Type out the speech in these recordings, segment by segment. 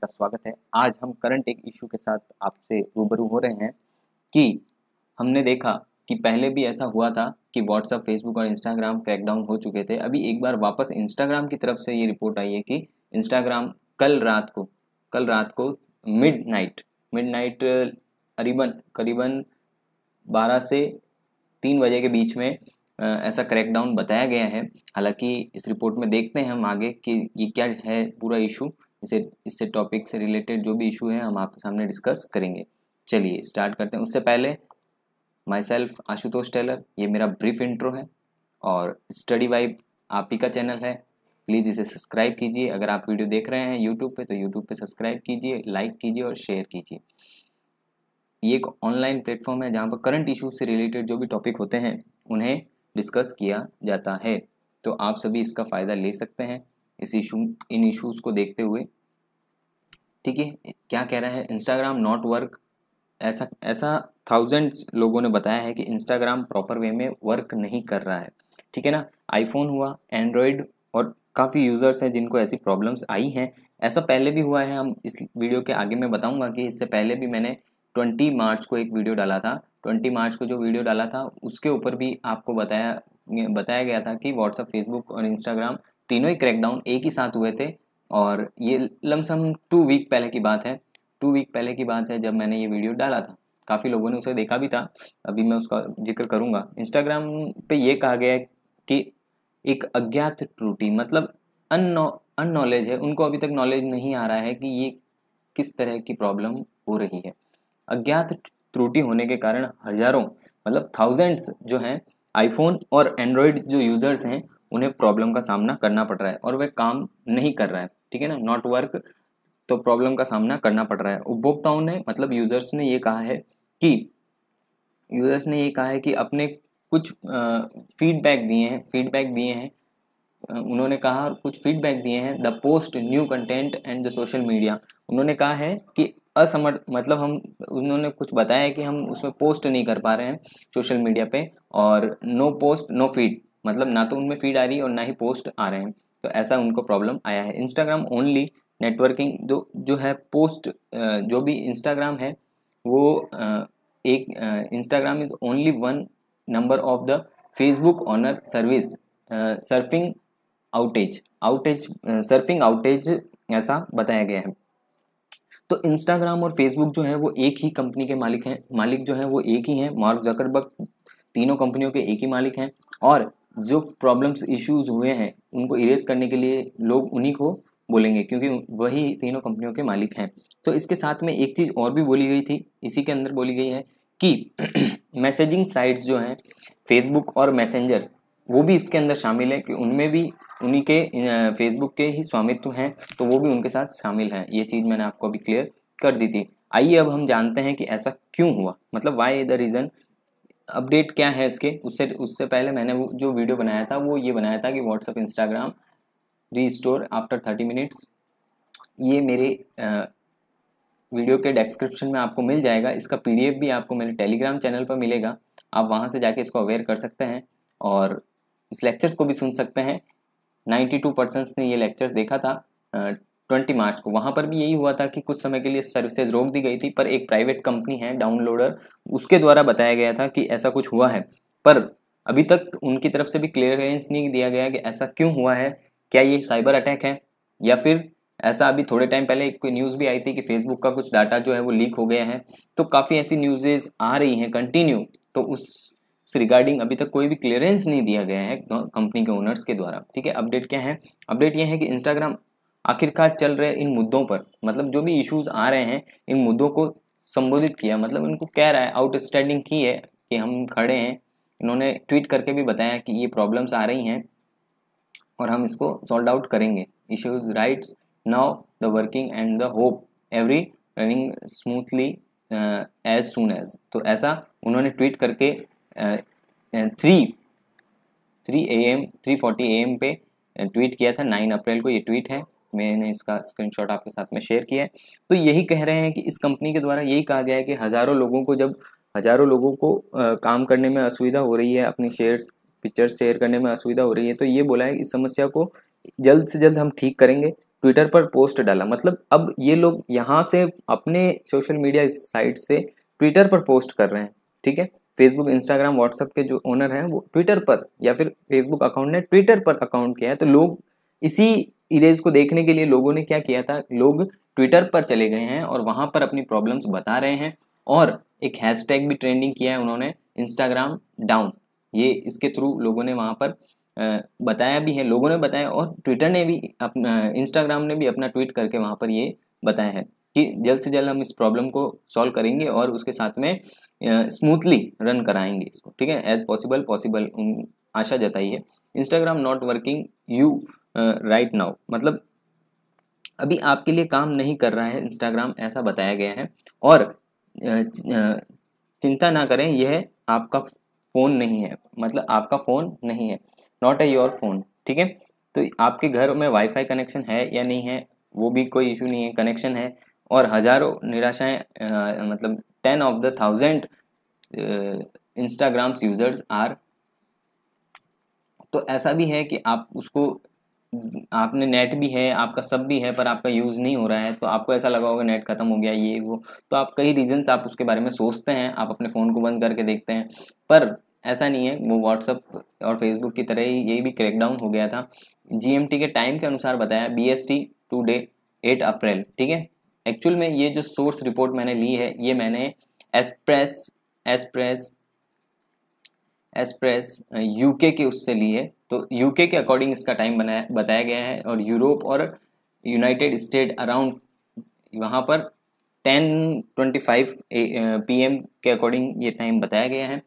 का स्वागत है आज हम करंट एक इशू के साथ आपसे रूबरू हो रहे हैं कि हमने देखा कि पहले भी ऐसा हुआ था कि व्हाट्सअप फेसबुक और इंस्टाग्राम क्रैकडाउन हो चुके थे अभी एक बार वापस इंस्टाग्राम की तरफ से ये रिपोर्ट आई है कि इंस्टाग्राम कल रात को कल रात को मिड नाइट मिड नाइट करीबन करीबन बारह से तीन बजे के बीच में ऐसा क्रैकडाउन बताया गया है हालांकि इस रिपोर्ट में देखते हैं हम आगे कि ये क्या है पूरा इशू इसे इससे टॉपिक से रिलेटेड जो भी इशू है हम आपके सामने डिस्कस करेंगे चलिए स्टार्ट करते हैं उससे पहले माई सेल्फ आशुतोष टेलर ये मेरा ब्रीफ इंट्रो है और स्टडी वाइब आप ही का चैनल है प्लीज़ इसे सब्सक्राइब कीजिए अगर आप वीडियो देख रहे हैं यूट्यूब पे तो यूट्यूब पे सब्सक्राइब कीजिए लाइक कीजिए और शेयर कीजिए ये एक ऑनलाइन प्लेटफॉर्म है जहाँ पर करंट इशू से रिलेटेड जो भी टॉपिक होते हैं उन्हें डिस्कस किया जाता है तो आप सभी इसका फ़ायदा ले सकते हैं इस इशू इन इशूज को देखते हुए ठीक है क्या कह रहा है इंस्टाग्राम नॉट वर्क ऐसा ऐसा थाउजेंड लोगों ने बताया है कि इंस्टाग्राम प्रॉपर वे में वर्क नहीं कर रहा है ठीक है ना आईफोन हुआ एंड्रॉयड और काफ़ी यूज़र्स हैं जिनको ऐसी प्रॉब्लम्स आई हैं ऐसा पहले भी हुआ है हम इस वीडियो के आगे मैं बताऊंगा कि इससे पहले भी मैंने 20 मार्च को एक वीडियो डाला था 20 मार्च को जो वीडियो डाला था उसके ऊपर भी आपको बताया बताया गया था कि व्हाट्सअप फेसबुक और इंस्टाग्राम तीनों ही क्रैकडाउन एक ही साथ हुए थे और ये लमसम टू वीक पहले की बात है टू वीक पहले की बात है जब मैंने ये वीडियो डाला था काफ़ी लोगों ने उसे देखा भी था अभी मैं उसका जिक्र करूँगा इंस्टाग्राम पर यह कहा गया है कि एक अज्ञात त्रुटि मतलब अन अननॉलेज है उनको अभी तक नॉलेज नहीं आ रहा है कि ये किस तरह की प्रॉब्लम हो रही है अज्ञात त्रुटि होने के कारण हज़ारों मतलब थाउजेंड्स जो हैं आईफोन और एंड्रॉयड जो यूज़र्स हैं उन्हें प्रॉब्लम का सामना करना पड़ रहा है और वह काम नहीं कर रहा है ठीक है ना नॉट वर्क तो प्रॉब्लम का सामना करना पड़ रहा है उपभोक्ताओं ने मतलब यूज़र्स ने ये कहा है कि यूज़र्स ने ये कहा है कि अपने कुछ फीडबैक दिए हैं फीडबैक दिए हैं उन्होंने कहा और कुछ फीडबैक दिए हैं the post new content and the social media उन्होंने कहा है कि असमर्थ मतलब हम उन्होंने कुछ बताया है कि हम उसमें पोस्ट नहीं कर पा रहे हैं सोशल मीडिया पे और नो पोस्ट नो फीड मतलब ना तो उनमें फीड आ रही है और ना ही पोस्ट आ रहे हैं तो ऐसा उनको प्रॉब्लम आया है इंस्टाग्राम ओनली नेटवर्किंग जो जो है पोस्ट जो भी इंस्टाग्राम है वो एक Instagram is only one number of the Facebook owner service surfing outage outage surfing outage ऐसा बताया गया है तो इंस्टाग्राम और फेसबुक जो है वो एक ही कंपनी के मालिक हैं मालिक जो है वो एक ही हैं मार्क जकरबर्ग तीनों कंपनियों के एक ही मालिक हैं और जो प्रॉब्लम्स इश्यूज हुए हैं उनको इरेज करने के लिए लोग उन्हीं को बोलेंगे क्योंकि वही तीनों कंपनियों के मालिक हैं तो इसके साथ में एक चीज़ और भी बोली गई थी इसी के अंदर बोली गई है कि मैसेजिंग साइट्स जो हैं फेसबुक और मैसेंजर वो भी इसके अंदर शामिल है कि उनमें भी उन्हीं के फेसबुक के ही स्वामित्व हैं तो वो भी उनके साथ शामिल हैं ये चीज़ मैंने आपको अभी क्लियर कर दी थी आइए अब हम जानते हैं कि ऐसा क्यों हुआ मतलब वाई द रीज़न अपडेट क्या है इसके उससे उससे पहले मैंने वो जो वीडियो बनाया था वो ये बनाया था कि WhatsApp Instagram restore after thirty minutes ये मेरे आ, वीडियो के डिस्क्रिप्शन में आपको मिल जाएगा इसका पीडीएफ भी आपको मेरे टेलीग्राम चैनल पर मिलेगा आप वहाँ से जाके इसको अवेयर कर सकते हैं और इस लेक्चर्स को भी सुन सकते हैं 92 परसेंट्स ने ये लेक्चर्स देखा था ट्वेंटी मार्च को वहाँ पर भी यही हुआ था कि कुछ समय के लिए सर्विसेज रोक दी गई थी पर एक प्राइवेट कंपनी है डाउनलोडर उसके द्वारा बताया गया था कि ऐसा कुछ हुआ है पर अभी तक उनकी तरफ से भी क्लियरेंस नहीं दिया गया कि ऐसा क्यों हुआ है क्या ये साइबर अटैक है या फिर ऐसा अभी थोड़े टाइम पहले एक कोई न्यूज़ भी आई थी कि फेसबुक का कुछ डाटा जो है वो लीक हो गया है तो काफ़ी ऐसी न्यूजेज आ रही हैं कंटिन्यू तो उस रिगार्डिंग अभी तक कोई भी क्लियरेंस नहीं दिया गया है कंपनी के ओनर्स के द्वारा ठीक है अपडेट क्या है अपडेट ये है कि इंस्टाग्राम आखिरकार चल रहे इन मुद्दों पर मतलब जो भी इश्यूज आ रहे हैं इन मुद्दों को संबोधित किया मतलब इनको कह रहा है आउटस्टैंडिंग की है कि हम खड़े हैं इन्होंने ट्वीट करके भी बताया कि ये प्रॉब्लम्स आ रही हैं और हम इसको सॉल्व आउट करेंगे issues rights now the working and the hope every running smoothly as soon as तो ऐसा उन्होंने ट्वीट करके three three A M three forty A M पे ट्वीट uh, किया था नाइन अप्रैल को ये ट्वीट है मैंने इसका स्क्रीनशॉट आपके साथ में शेयर किया है तो यही कह रहे हैं कि इस कंपनी के द्वारा यही कहा गया है कि हज़ारों लोगों को जब हज़ारों लोगों को आ, काम करने में असुविधा हो रही है अपनी शेयर्स पिक्चर्स शेयर करने में असुविधा हो रही है तो ये बोला है इस समस्या को जल्द से जल्द हम ठीक करेंगे ट्विटर पर पोस्ट डाला मतलब अब ये लोग यहाँ से अपने सोशल मीडिया साइट से ट्विटर पर पोस्ट कर रहे हैं ठीक है फेसबुक इंस्टाग्राम व्हाट्सअप के जो ओनर हैं वो ट्विटर पर या फिर फेसबुक अकाउंट ने ट्विटर पर अकाउंट किया है तो लोग इसी इरेज को देखने के लिए लोगों ने क्या किया था लोग ट्विटर पर चले गए हैं और वहाँ पर अपनी प्रॉब्लम्स बता रहे हैं और एक हैशटैग भी ट्रेंडिंग किया है उन्होंने इंस्टाग्राम डाउन ये इसके थ्रू लोगों ने वहाँ पर बताया भी है लोगों ने बताया और ट्विटर ने भी अपना इंस्टाग्राम ने भी अपना ट्वीट करके वहाँ पर ये बताया है कि जल्द से जल्द हम इस प्रॉब्लम को सॉल्व करेंगे और उसके साथ में स्मूथली रन कराएंगे इसको ठीक है एज पॉसिबल पॉसिबल आशा जताई है Instagram not working you right now मतलब अभी आपके लिए काम नहीं कर रहा है इंस्टाग्राम ऐसा बताया गया है और चिंता ना करें यह आपका फ़ोन नहीं है मतलब आपका फ़ोन नहीं है नॉट ए योर फ़ोन ठीक है तो आपके घर में वाईफाई कनेक्शन है या नहीं है वो भी कोई इशू नहीं है कनेक्शन है और हज़ारों निराशाएं मतलब ten of the thousand Instagrams users are तो ऐसा भी है कि आप उसको आपने नेट भी है आपका सब भी है पर आपका यूज़ नहीं हो रहा है तो आपको ऐसा लगा होगा नेट खत्म हो गया ये वो तो आप कई रीजन आप उसके बारे में सोचते हैं आप अपने फ़ोन को बंद करके देखते हैं पर ऐसा नहीं है वो व्हाट्सअप और फेसबुक की तरह ही ये भी क्रैकडाउन हो गया था जी के टाइम के अनुसार बताया B S T today eight April ठीक है एक्चुअल में ये जो सोर्स रिपोर्ट मैंने ली है ये मैंने एसप्रेस एसप्रेस एसप्रेस यूके के उससे ली है तो यूके के अकॉर्डिंग इसका टाइम बनाया बताया गया है और यूरोप और यूनाइटेड स्टेट अराउंड वहाँ पर ten twenty five P M के अकॉर्डिंग ये टाइम बताया गया है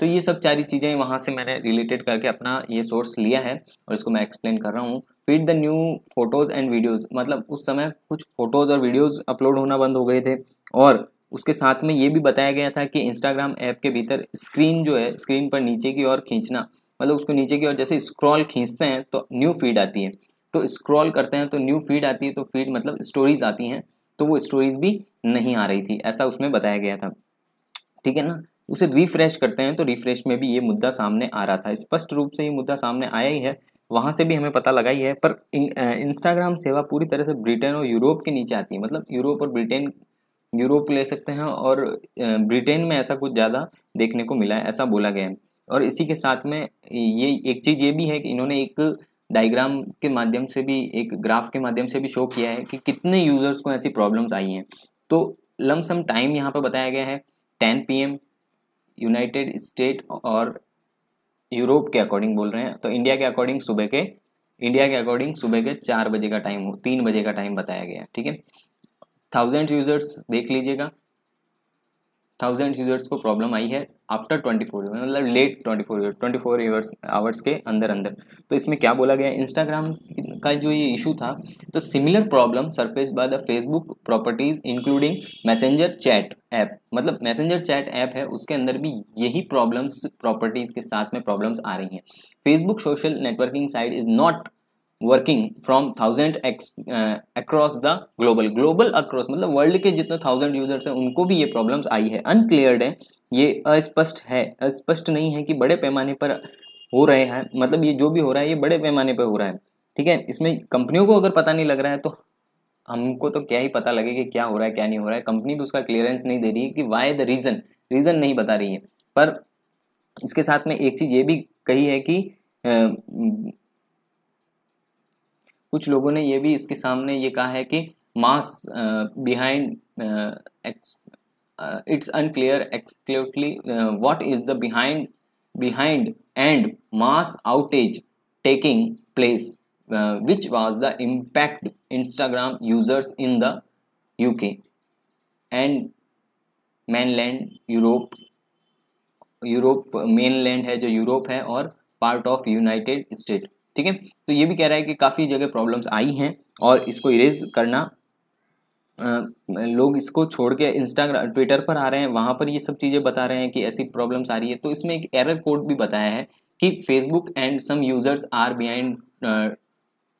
तो ये सब सारी चीज़ें वहाँ से मैंने रिलेटेड करके अपना ये सोर्स लिया है और इसको मैं एक्सप्लेन कर रहा हूँ feed the new photos and videos मतलब उस समय कुछ फ़ोटोज़ और वीडियोज़ अपलोड होना बंद हो गए थे और उसके साथ में ये भी बताया गया था कि इंस्टाग्राम ऐप के भीतर स्क्रीन जो है स्क्रीन पर नीचे की ओर खींचना मतलब उसको नीचे की ओर जैसे स्क्रॉल खींचते हैं तो न्यू फीड आती है तो स्क्रॉल करते हैं तो न्यू फीड आती है तो फीड मतलब स्टोरीज आती हैं तो वो स्टोरीज भी नहीं आ रही थी ऐसा उसमें बताया गया था ठीक है ना उसे रिफ्रेश करते हैं तो रिफ्रेश में भी ये मुद्दा सामने आ रहा था स्पष्ट रूप से ये मुद्दा सामने आया ही है वहाँ से भी हमें पता लगा ही है पर इंस्टाग्राम सेवा पूरी तरह से ब्रिटेन और यूरोप के नीचे आती है मतलब यूरोप और ब्रिटेन यूरोप ले सकते हैं और ब्रिटेन में ऐसा कुछ ज़्यादा देखने को मिला है ऐसा बोला गया है और इसी के साथ में ये एक चीज़ ये भी है कि इन्होंने एक डायग्राम के माध्यम से भी एक ग्राफ के माध्यम से भी शो किया है कि कितने यूज़र्स को ऐसी प्रॉब्लम्स आई हैं तो लमसम टाइम यहाँ पर बताया गया है टेन पी यूनाइटेड स्टेट और यूरोप के अकॉर्डिंग बोल रहे हैं तो इंडिया के अकॉर्डिंग सुबह के इंडिया के अकॉर्डिंग सुबह के चार बजे का टाइम हो तीन बजे का टाइम बताया गया ठीक है थाउजेंड यूज़र्स देख लीजिएगा थाउजेंड यूजर्स को प्रॉब्लम आई है आफ्टर ट्वेंटी फोर मतलब late twenty four twenty four ईवर्स आवर्स के अंदर अंदर तो इसमें क्या बोला गया इंस्टाग्राम का जो ये इशू था तो similar problem surface by the Facebook properties including Messenger chat app मतलब मैसेंजर चैट ऐप है उसके अंदर भी यही प्रॉब्लम्स प्रॉपर्टीज़ के साथ में प्रॉब्लम्स आ रही हैं Facebook social networking site is not working from thousand X across the global global across मतलब वर्ल्ड के जितने थाउजेंड यूजर्स हैं उनको भी ये प्रॉब्लम्स आई है अनक्लियर्ड है ये अस्पष्ट है अस्पष्ट नहीं है कि बड़े पैमाने पर हो रहे हैं मतलब ये जो भी हो रहा है ये बड़े पैमाने पर हो रहा है ठीक है इसमें कंपनियों को अगर पता नहीं लग रहा है तो हमको तो क्या ही पता लगे कि क्या हो रहा है क्या नहीं हो रहा है कंपनी भी तो उसका क्लियरेंस नहीं दे रही है कि वाई द रीज़न रीज़न नहीं बता रही है पर इसके साथ में एक चीज़ ये भी कही है कि कुछ लोगों ने ये भी इसके सामने ये कहा है कि mass behind it's unclear exactly what is the behind behind and mass outage taking place which was the impact Instagram users in the UK and mainland Europe Europe mainland है जो यूरोप है और पार्ट ऑफ यूनाइटेड स्टेट ठीक है तो ये भी कह रहा है कि काफ़ी जगह प्रॉब्लम्स आई हैं और इसको इरेज करना आ, लोग इसको छोड़ के इंस्टाग्राम ट्विटर पर आ रहे हैं वहाँ पर ये सब चीज़ें बता रहे हैं कि ऐसी प्रॉब्लम्स आ रही है तो इसमें एक एरर कोड भी बताया है कि Facebook and some users are behind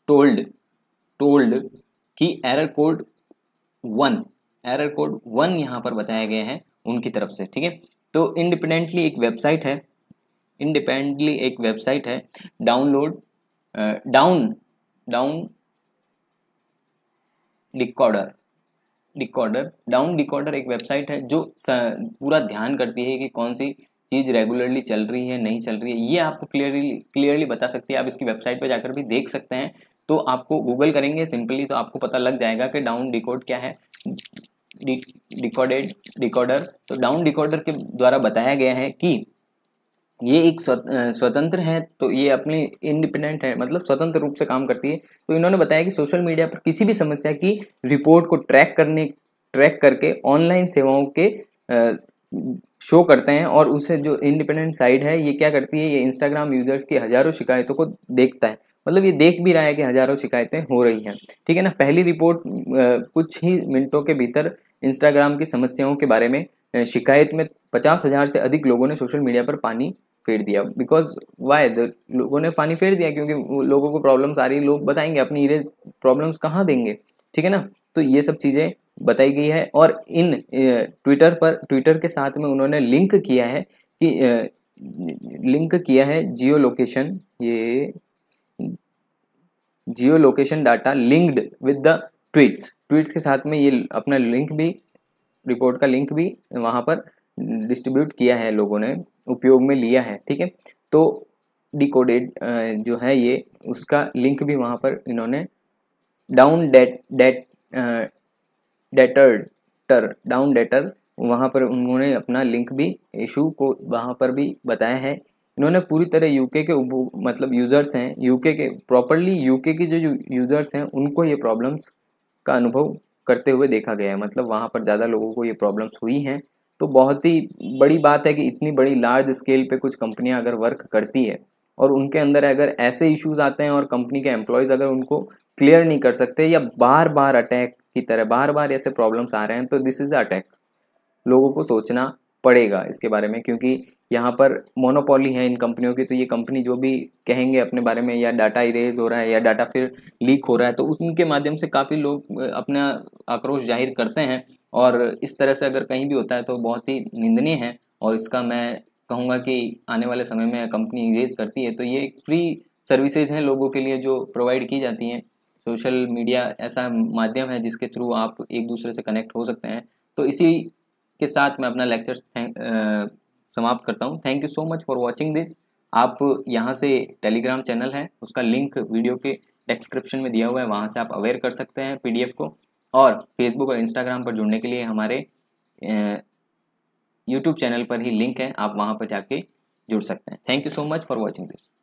told told कि error code one error code one यहाँ पर बताया गया है उनकी तरफ से ठीक है तो इंडिपेंडेंटली एक वेबसाइट है इंडिपेंडेंटली एक वेबसाइट है download down down detector detector down detector एक वेबसाइट है जो पूरा ध्यान करती है कि कौन सी चीज़ रेगुलरली चल रही है नहीं चल रही है ये आपको क्लियरली क्लियरली बता सकती है आप इसकी वेबसाइट पर जाकर भी देख सकते हैं तो आपको गूगल करेंगे सिंपली तो आपको पता लग जाएगा कि डाउन डिकोड क्या है डिकॉडेड डिकॉर्डर तो डाउन डिकॉर्डर के द्वारा बताया गया है कि ये एक स्वतंत्र है तो ये अपनी इंडिपेंडेंट है मतलब स्वतंत्र रूप से काम करती है तो इन्होंने बताया कि सोशल मीडिया पर किसी भी समस्या की रिपोर्ट को ट्रैक करने ट्रैक करके ऑनलाइन सेवाओं के शो करते हैं और उसे जो इंडिपेंडेंट साइड है ये क्या करती है ये इंस्टाग्राम यूजर्स की हज़ारों शिकायतों को देखता है मतलब ये देख भी रहा है कि हज़ारों शिकायतें हो रही हैं ठीक है ना पहली रिपोर्ट कुछ ही मिनटों के भीतर इंस्टाग्राम की समस्याओं के बारे में शिकायत में पचास हज़ार से अधिक लोगों ने सोशल मीडिया पर पानी फेर दिया बिकॉज वाई द लोगों ने पानी फेर दिया क्योंकि लोगों को प्रॉब्लम्स आ रही लोग बताएंगे अपनी इरेज प्रॉब्लम्स कहाँ देंगे ठीक है ना तो ये सब चीज़ें बताई गई है और इन ट्विटर पर ट्विटर के साथ में उन्होंने लिंक किया है कि लिंक किया है जियो लोकेशन ये geo location data linked with the tweets tweets के साथ में ये अपना लिंक भी रिपोर्ट का लिंक भी वहाँ पर डिस्ट्रीब्यूट किया है लोगों ने उपयोग में लिया है ठीक है तो डिकोडेड जो है ये उसका लिंक भी वहाँ पर इन्होंने डाउन डेट डेट डेटर टर डाउन डेटर वहाँ पर उन्होंने अपना लिंक भी इशू को वहाँ पर भी बताया है इन्होंने पूरी तरह यूके के मतलब यूज़र्स हैं यूके के प्रॉपरली यूके के जो यूज़र्स हैं उनको ये प्रॉब्लम्स का अनुभव करते हुए देखा गया है मतलब वहाँ पर ज़्यादा लोगों को ये प्रॉब्लम्स हुई हैं तो बहुत ही बड़ी बात है कि इतनी बड़ी लार्ज स्केल पे कुछ कंपनियां अगर वर्क करती है और उनके अंदर अगर ऐसे इश्यूज आते हैं और कंपनी के एम्प्लॉयज़ अगर उनको क्लियर नहीं कर सकते या बार बार अटैक की तरह बार बार ऐसे प्रॉब्लम्स आ रहे हैं तो दिस इज़ अटैक लोगों को सोचना पड़ेगा इसके बारे में क्योंकि यहाँ पर मोनोपोली है इन कंपनियों की तो ये कंपनी जो भी कहेंगे अपने बारे में या डाटा इरेज हो रहा है या डाटा फिर लीक हो रहा है तो उनके माध्यम से काफ़ी लोग अपना आक्रोश जाहिर करते हैं और इस तरह से अगर कहीं भी होता है तो बहुत ही निंदनीय है और इसका मैं कहूँगा कि आने वाले समय में कंपनी इंगेज करती है तो ये एक फ्री सर्विसेज हैं लोगों के लिए जो प्रोवाइड की जाती हैं सोशल मीडिया ऐसा माध्यम है जिसके थ्रू आप एक दूसरे से कनेक्ट हो सकते हैं तो इसी के साथ मैं अपना लेक्चर समाप्त करता हूँ thank you so much for watching this आप यहाँ से टेलीग्राम चैनल है उसका लिंक वीडियो के डिस्क्रिप्शन में दिया हुआ है वहाँ से आप अवेयर कर सकते हैं पी को और फेसबुक और इंस्टाग्राम पर जुड़ने के लिए हमारे यूट्यूब चैनल पर ही लिंक है आप वहाँ पर जाके जुड़ सकते हैं thank you so much for watching this